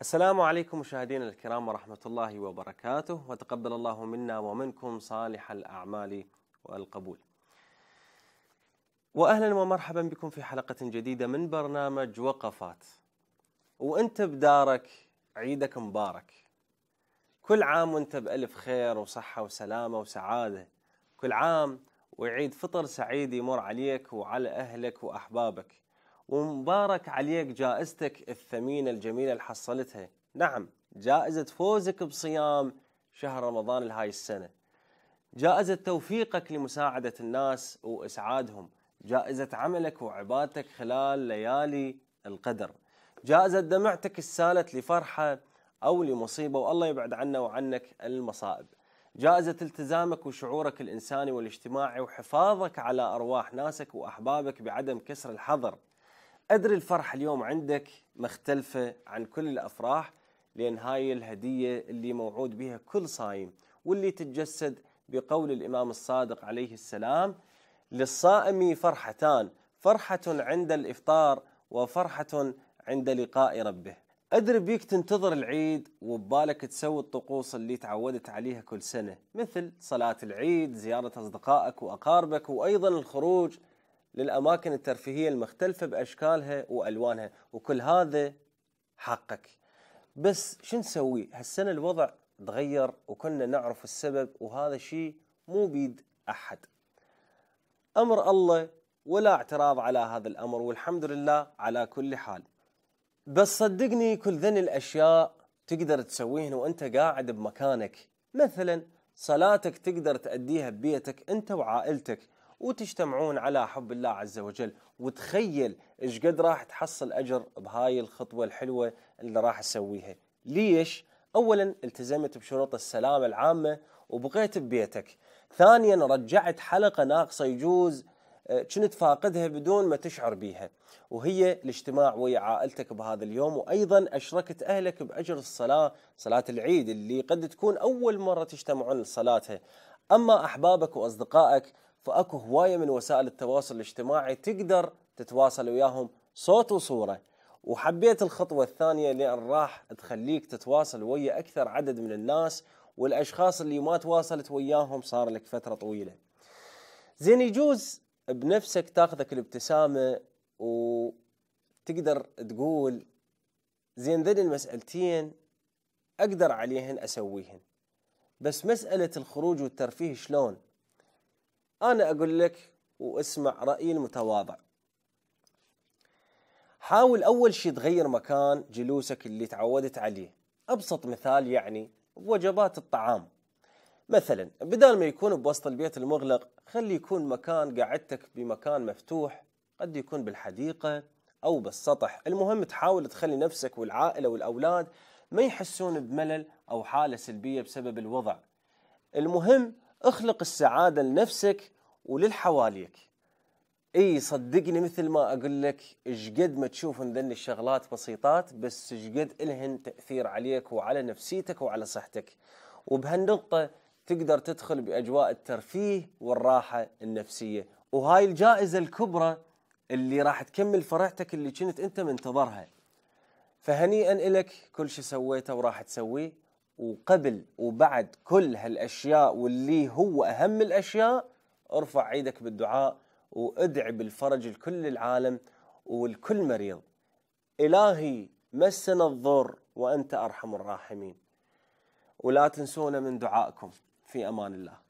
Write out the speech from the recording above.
السلام عليكم مشاهدينا الكرام ورحمة الله وبركاته وتقبل الله منا ومنكم صالح الأعمال والقبول وأهلا ومرحبا بكم في حلقة جديدة من برنامج وقفات وانت بدارك عيدك مبارك كل عام وانت بألف خير وصحة وسلامة وسعادة كل عام وعيد فطر سعيد يمر عليك وعلى أهلك وأحبابك ومبارك عليك جائزتك الثمينة الجميلة اللي حصلتها نعم جائزة فوزك بصيام شهر رمضان لهاي السنة جائزة توفيقك لمساعدة الناس وإسعادهم جائزة عملك وعبادتك خلال ليالي القدر جائزة دمعتك السالت لفرحة أو لمصيبة والله يبعد عنا وعنك المصائب جائزة التزامك وشعورك الإنساني والاجتماعي وحفاظك على أرواح ناسك وأحبابك بعدم كسر الحظر أدري الفرح اليوم عندك مختلفة عن كل الأفراح لأن هاي الهدية اللي موعود بها كل صايم واللي تتجسد بقول الإمام الصادق عليه السلام للصائم فرحتان فرحة عند الإفطار وفرحة عند لقاء ربه أدري بيك تنتظر العيد وبالك تسوي الطقوس اللي تعودت عليها كل سنة مثل صلاة العيد زيارة أصدقائك وأقاربك وأيضا الخروج للأماكن الترفيهية المختلفة بأشكالها وألوانها وكل هذا حقك بس شو نسوي هالسنة الوضع تغير وكنا نعرف السبب وهذا شيء مو بيد أحد أمر الله ولا اعتراض على هذا الأمر والحمد لله على كل حال بس صدقني كل ذن الأشياء تقدر تسويهن وأنت قاعد بمكانك مثلا صلاتك تقدر تأديها ببيتك أنت وعائلتك وتجتمعون على حب الله عز وجل وتخيل ايش قد راح تحصل اجر بهاي الخطوه الحلوه اللي راح اسويها ليش اولا التزمت بشروط السلامه العامه وبقيت ببيتك ثانيا رجعت حلقه ناقصه يجوز آه، كنت فاقدها بدون ما تشعر بيها وهي الاجتماع ويا عائلتك بهذا اليوم وايضا اشركت اهلك باجر الصلاه صلاه العيد اللي قد تكون اول مره تجتمعون لصلاتها اما احبابك واصدقائك فاكو هوايه من وسائل التواصل الاجتماعي تقدر تتواصل وياهم صوت وصوره وحبيت الخطوه الثانيه لان راح تخليك تتواصل ويا اكثر عدد من الناس والاشخاص اللي ما تواصلت وياهم صار لك فتره طويله. زين يجوز بنفسك تاخذك الابتسامه وتقدر تقول زين ذن المسألتين أقدر عليهن أسويهن بس مسألة الخروج والترفيه شلون أنا أقول لك واسمع رأيي المتواضع حاول أول شيء تغير مكان جلوسك اللي تعودت عليه أبسط مثال يعني وجبات الطعام مثلا بدل ما يكون بوسط البيت المغلق خلي يكون مكان قعدتك بمكان مفتوح قد يكون بالحديقة أو بالسطح المهم تحاول تخلي نفسك والعائلة والأولاد ما يحسون بملل أو حالة سلبية بسبب الوضع المهم اخلق السعادة لنفسك وللحواليك اي صدقني مثل ما اقول لك شقد ما تشوف ذن الشغلات بسيطات بس شقد الهن تاثير عليك وعلى نفسيتك وعلى صحتك وبهالنقطه تقدر تدخل باجواء الترفيه والراحه النفسيه وهاي الجائزه الكبرى اللي راح تكمل فرحتك اللي كنت انت منتظرها فهنيئا لك كل شيء سويته وراح تسويه وقبل وبعد كل هالاشياء واللي هو اهم الاشياء ارفع ايدك بالدعاء وادعي بالفرج لكل العالم ولكل مريض الهي مسنا الضر وانت ارحم الراحمين ولا تنسونا من دعائكم في امان الله